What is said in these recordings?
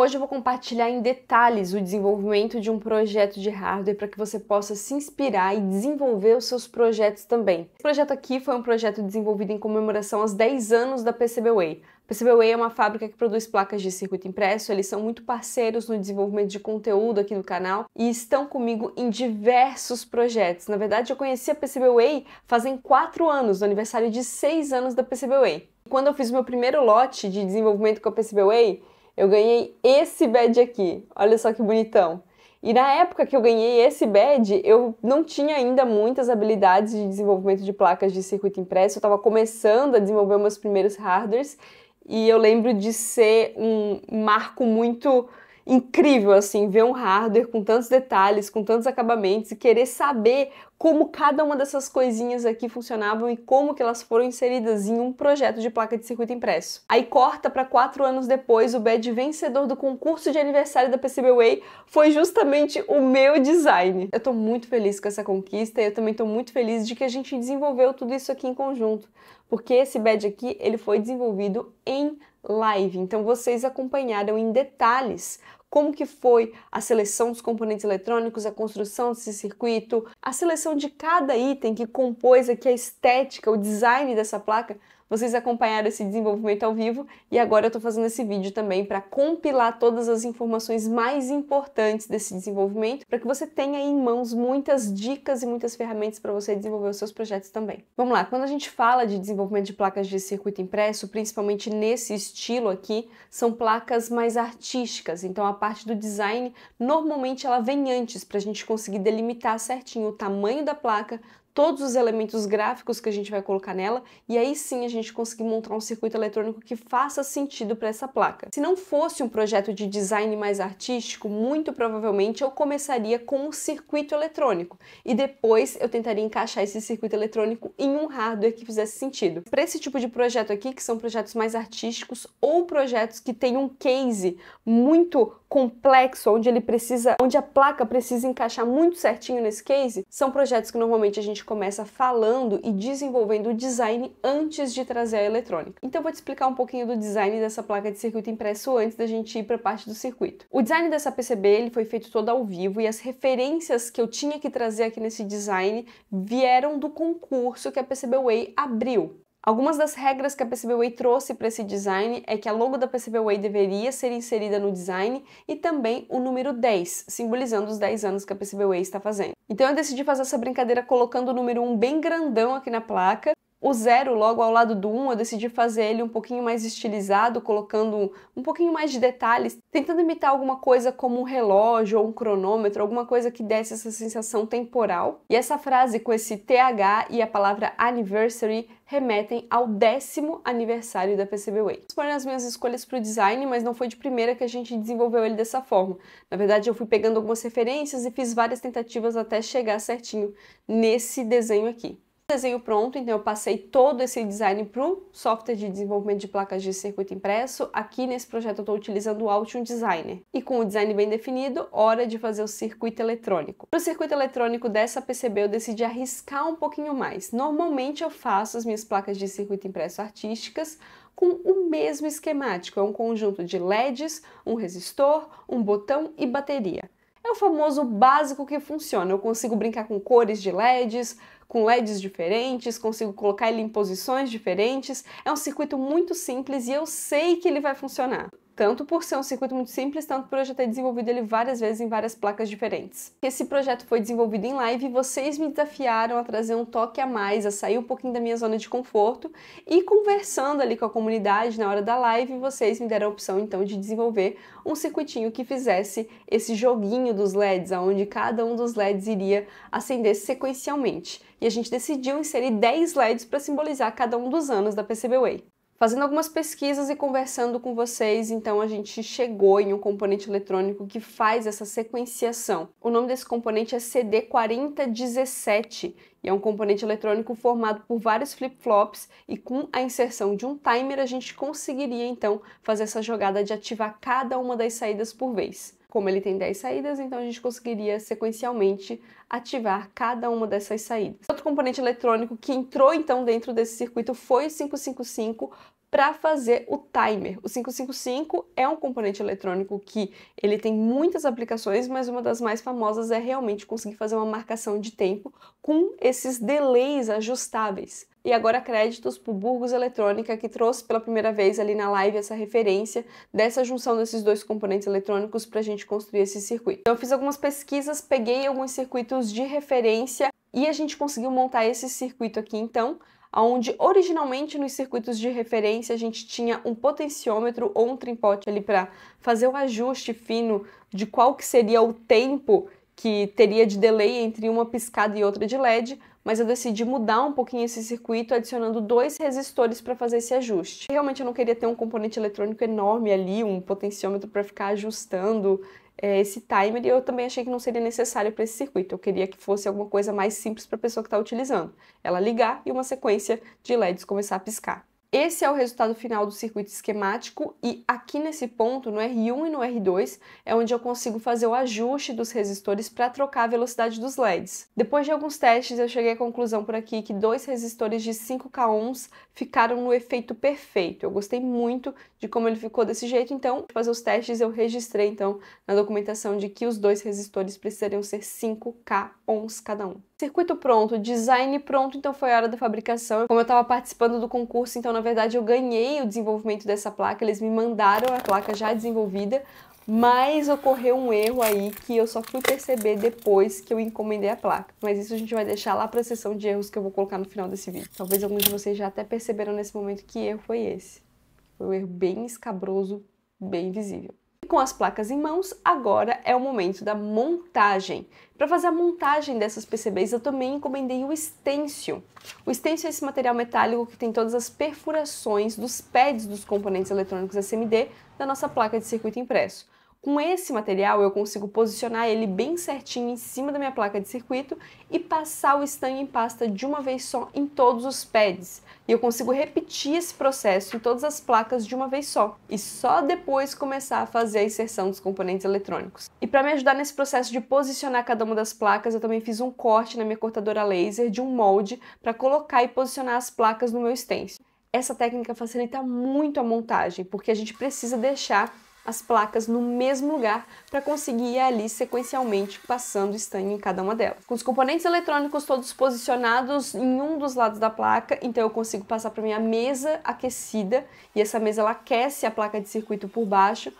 Hoje eu vou compartilhar em detalhes o desenvolvimento de um projeto de hardware para que você possa se inspirar e desenvolver os seus projetos também. Esse projeto aqui foi um projeto desenvolvido em comemoração aos 10 anos da PCBWay. A PCBWay é uma fábrica que produz placas de circuito impresso, eles são muito parceiros no desenvolvimento de conteúdo aqui no canal e estão comigo em diversos projetos. Na verdade, eu conheci a PCBWay fazem 4 anos, no aniversário de 6 anos da PCBWay. Quando eu fiz o meu primeiro lote de desenvolvimento com a PCBWay, eu ganhei esse bad aqui. Olha só que bonitão. E na época que eu ganhei esse badge, eu não tinha ainda muitas habilidades de desenvolvimento de placas de circuito impresso, eu estava começando a desenvolver meus primeiros hardwares, e eu lembro de ser um marco muito incrível assim ver um hardware com tantos detalhes, com tantos acabamentos e querer saber como cada uma dessas coisinhas aqui funcionavam e como que elas foram inseridas em um projeto de placa de circuito impresso. Aí corta para quatro anos depois, o badge vencedor do concurso de aniversário da PCBWay foi justamente o meu design. Eu tô muito feliz com essa conquista e eu também tô muito feliz de que a gente desenvolveu tudo isso aqui em conjunto, porque esse badge aqui, ele foi desenvolvido em live, então vocês acompanharam em detalhes como que foi a seleção dos componentes eletrônicos, a construção desse circuito, a seleção de cada item que compôs aqui a estética, o design dessa placa, vocês acompanharam esse desenvolvimento ao vivo e agora eu estou fazendo esse vídeo também para compilar todas as informações mais importantes desse desenvolvimento para que você tenha em mãos muitas dicas e muitas ferramentas para você desenvolver os seus projetos também. Vamos lá, quando a gente fala de desenvolvimento de placas de circuito impresso, principalmente nesse estilo aqui, são placas mais artísticas, então a parte do design normalmente ela vem antes para a gente conseguir delimitar certinho o tamanho da placa, todos os elementos gráficos que a gente vai colocar nela e aí sim a gente conseguir montar um circuito eletrônico que faça sentido para essa placa. Se não fosse um projeto de design mais artístico, muito provavelmente eu começaria com um circuito eletrônico e depois eu tentaria encaixar esse circuito eletrônico em um hardware que fizesse sentido. Para esse tipo de projeto aqui, que são projetos mais artísticos ou projetos que têm um case muito complexo, onde ele precisa, onde a placa precisa encaixar muito certinho nesse case, são projetos que normalmente a gente começa falando e desenvolvendo o design antes de trazer a eletrônica. Então eu vou te explicar um pouquinho do design dessa placa de circuito impresso antes da gente ir para a parte do circuito. O design dessa PCB ele foi feito todo ao vivo e as referências que eu tinha que trazer aqui nesse design vieram do concurso que a PCB Way abriu. Algumas das regras que a PCBWay trouxe para esse design é que a logo da PCBWay deveria ser inserida no design e também o número 10, simbolizando os 10 anos que a PCBWay está fazendo. Então eu decidi fazer essa brincadeira colocando o número 1 bem grandão aqui na placa o zero, logo ao lado do 1, um, eu decidi fazer ele um pouquinho mais estilizado, colocando um pouquinho mais de detalhes, tentando imitar alguma coisa como um relógio ou um cronômetro, alguma coisa que desse essa sensação temporal. E essa frase com esse TH e a palavra anniversary remetem ao décimo aniversário da PCBWay. Foram as minhas escolhas para o design, mas não foi de primeira que a gente desenvolveu ele dessa forma. Na verdade, eu fui pegando algumas referências e fiz várias tentativas até chegar certinho nesse desenho aqui desenho pronto, então eu passei todo esse design para o software de desenvolvimento de placas de circuito impresso. Aqui nesse projeto eu estou utilizando o Altium Designer. E com o design bem definido, hora de fazer o circuito eletrônico. Para o circuito eletrônico dessa PCB eu decidi arriscar um pouquinho mais. Normalmente eu faço as minhas placas de circuito impresso artísticas com o mesmo esquemático, é um conjunto de LEDs, um resistor, um botão e bateria. É o famoso básico que funciona. Eu consigo brincar com cores de LEDs, com LEDs diferentes, consigo colocar ele em posições diferentes. É um circuito muito simples e eu sei que ele vai funcionar tanto por ser um circuito muito simples, tanto por eu já ter desenvolvido ele várias vezes em várias placas diferentes. Esse projeto foi desenvolvido em live e vocês me desafiaram a trazer um toque a mais, a sair um pouquinho da minha zona de conforto e conversando ali com a comunidade na hora da live, vocês me deram a opção então de desenvolver um circuitinho que fizesse esse joguinho dos LEDs, onde cada um dos LEDs iria acender sequencialmente. E a gente decidiu inserir 10 LEDs para simbolizar cada um dos anos da PCBWay fazendo algumas pesquisas e conversando com vocês, então a gente chegou em um componente eletrônico que faz essa sequenciação. O nome desse componente é CD4017 e é um componente eletrônico formado por vários flip-flops e com a inserção de um timer a gente conseguiria então fazer essa jogada de ativar cada uma das saídas por vez. Como ele tem 10 saídas, então a gente conseguiria sequencialmente ativar cada uma dessas saídas. Outro componente eletrônico que entrou então dentro desse circuito foi o 555 para fazer o timer. O 555 é um componente eletrônico que ele tem muitas aplicações, mas uma das mais famosas é realmente conseguir fazer uma marcação de tempo com esses delays ajustáveis e agora créditos para o Burgos Eletrônica, que trouxe pela primeira vez ali na live essa referência dessa junção desses dois componentes eletrônicos para a gente construir esse circuito. Então, eu fiz algumas pesquisas, peguei alguns circuitos de referência e a gente conseguiu montar esse circuito aqui, então, onde originalmente nos circuitos de referência a gente tinha um potenciômetro ou um trimpote ali para fazer o um ajuste fino de qual que seria o tempo que teria de delay entre uma piscada e outra de LED, mas eu decidi mudar um pouquinho esse circuito adicionando dois resistores para fazer esse ajuste. Realmente eu não queria ter um componente eletrônico enorme ali, um potenciômetro para ficar ajustando é, esse timer e eu também achei que não seria necessário para esse circuito. Eu queria que fosse alguma coisa mais simples para a pessoa que está utilizando. Ela ligar e uma sequência de LEDs começar a piscar. Esse é o resultado final do circuito esquemático e aqui nesse ponto, no R1 e no R2, é onde eu consigo fazer o ajuste dos resistores para trocar a velocidade dos LEDs. Depois de alguns testes, eu cheguei à conclusão por aqui que dois resistores de 5K ohms ficaram no efeito perfeito. Eu gostei muito de como ele ficou desse jeito, então, para fazer os testes, eu registrei então na documentação de que os dois resistores precisariam ser 5K ohms cada um. Circuito pronto, design pronto, então foi a hora da fabricação. Como eu estava participando do concurso, então na verdade, eu ganhei o desenvolvimento dessa placa, eles me mandaram a placa já desenvolvida, mas ocorreu um erro aí que eu só fui perceber depois que eu encomendei a placa. Mas isso a gente vai deixar lá para a seção de erros que eu vou colocar no final desse vídeo. Talvez alguns de vocês já até perceberam nesse momento que erro foi esse. Foi um erro bem escabroso, bem visível com as placas em mãos, agora é o momento da montagem. Para fazer a montagem dessas PCBs, eu também encomendei o stencil. O stencil é esse material metálico que tem todas as perfurações dos pads dos componentes eletrônicos SMD da nossa placa de circuito impresso. Com esse material eu consigo posicionar ele bem certinho em cima da minha placa de circuito e passar o estanho em pasta de uma vez só em todos os pads. E eu consigo repetir esse processo em todas as placas de uma vez só e só depois começar a fazer a inserção dos componentes eletrônicos. E para me ajudar nesse processo de posicionar cada uma das placas, eu também fiz um corte na minha cortadora laser de um molde para colocar e posicionar as placas no meu stencil. Essa técnica facilita muito a montagem, porque a gente precisa deixar as placas no mesmo lugar para conseguir ir ali sequencialmente passando estanho em cada uma delas. Com os componentes eletrônicos todos posicionados em um dos lados da placa, então eu consigo passar para minha mesa aquecida e essa mesa ela aquece a placa de circuito por baixo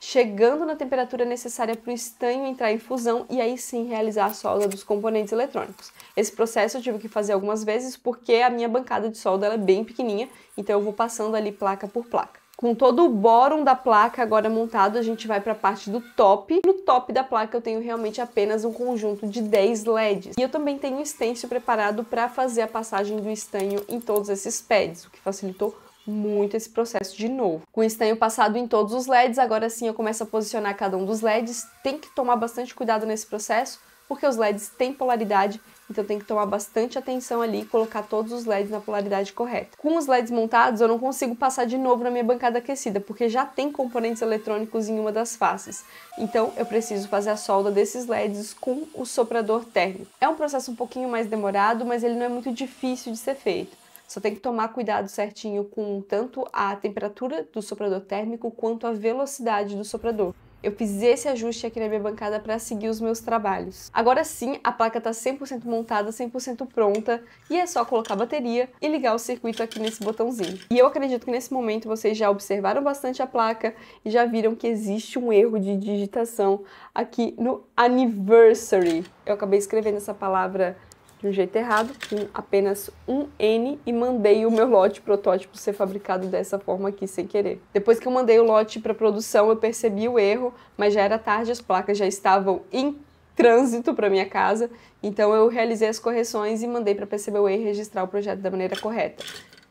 chegando na temperatura necessária para o estanho entrar em fusão e aí sim realizar a solda dos componentes eletrônicos. Esse processo eu tive que fazer algumas vezes porque a minha bancada de solda é bem pequenininha, então eu vou passando ali placa por placa. Com todo o bórum da placa agora montado, a gente vai para a parte do top. No top da placa eu tenho realmente apenas um conjunto de 10 LEDs. E eu também tenho um stencil preparado para fazer a passagem do estanho em todos esses pads, o que facilitou muito esse processo de novo. Com o estanho passado em todos os LEDs, agora sim eu começo a posicionar cada um dos LEDs. Tem que tomar bastante cuidado nesse processo, porque os LEDs têm polaridade, então tem que tomar bastante atenção ali e colocar todos os LEDs na polaridade correta. Com os LEDs montados, eu não consigo passar de novo na minha bancada aquecida, porque já tem componentes eletrônicos em uma das faces. Então eu preciso fazer a solda desses LEDs com o soprador térmico. É um processo um pouquinho mais demorado, mas ele não é muito difícil de ser feito. Só tem que tomar cuidado certinho com tanto a temperatura do soprador térmico quanto a velocidade do soprador eu fiz esse ajuste aqui na minha bancada para seguir os meus trabalhos. Agora sim, a placa está 100% montada, 100% pronta e é só colocar a bateria e ligar o circuito aqui nesse botãozinho. E eu acredito que nesse momento vocês já observaram bastante a placa e já viram que existe um erro de digitação aqui no Anniversary. Eu acabei escrevendo essa palavra de um jeito errado, com apenas um N e mandei o meu lote protótipo ser fabricado dessa forma aqui sem querer. Depois que eu mandei o lote para produção, eu percebi o erro, mas já era tarde, as placas já estavam em trânsito para minha casa, então eu realizei as correções e mandei para erro e registrar o projeto da maneira correta.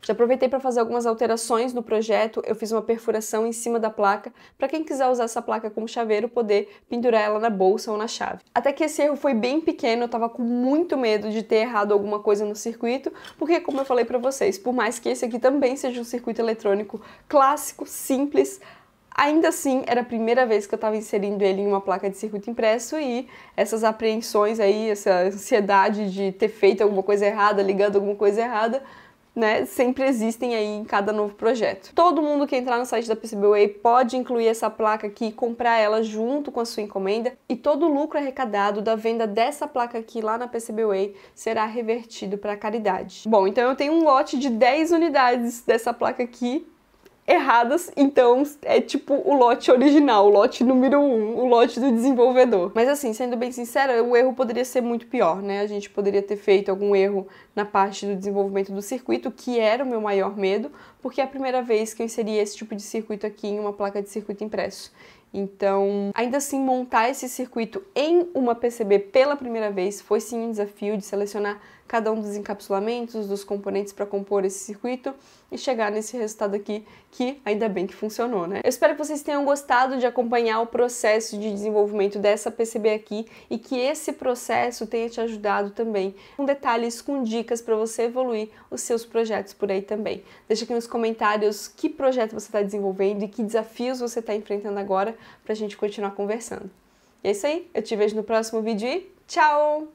Já aproveitei para fazer algumas alterações no projeto, eu fiz uma perfuração em cima da placa para quem quiser usar essa placa como chaveiro poder pendurar ela na bolsa ou na chave. Até que esse erro foi bem pequeno, eu estava com muito medo de ter errado alguma coisa no circuito, porque como eu falei para vocês, por mais que esse aqui também seja um circuito eletrônico clássico, simples, Ainda assim, era a primeira vez que eu estava inserindo ele em uma placa de circuito impresso e essas apreensões aí, essa ansiedade de ter feito alguma coisa errada, ligado alguma coisa errada, né, sempre existem aí em cada novo projeto. Todo mundo que entrar no site da PCBWay pode incluir essa placa aqui e comprar ela junto com a sua encomenda e todo o lucro arrecadado da venda dessa placa aqui lá na PCBWay será revertido para caridade. Bom, então eu tenho um lote de 10 unidades dessa placa aqui erradas, então é tipo o lote original, o lote número um, o lote do desenvolvedor. Mas assim, sendo bem sincera, o erro poderia ser muito pior, né? A gente poderia ter feito algum erro na parte do desenvolvimento do circuito, que era o meu maior medo, porque é a primeira vez que eu inseri esse tipo de circuito aqui em uma placa de circuito impresso. Então, ainda assim, montar esse circuito em uma PCB pela primeira vez foi sim um desafio de selecionar cada um dos encapsulamentos, dos componentes para compor esse circuito e chegar nesse resultado aqui que ainda bem que funcionou, né? Eu espero que vocês tenham gostado de acompanhar o processo de desenvolvimento dessa PCB aqui e que esse processo tenha te ajudado também com detalhes, com dicas para você evoluir os seus projetos por aí também. Deixa aqui nos comentários que projeto você está desenvolvendo e que desafios você está enfrentando agora para a gente continuar conversando. E é isso aí, eu te vejo no próximo vídeo e tchau!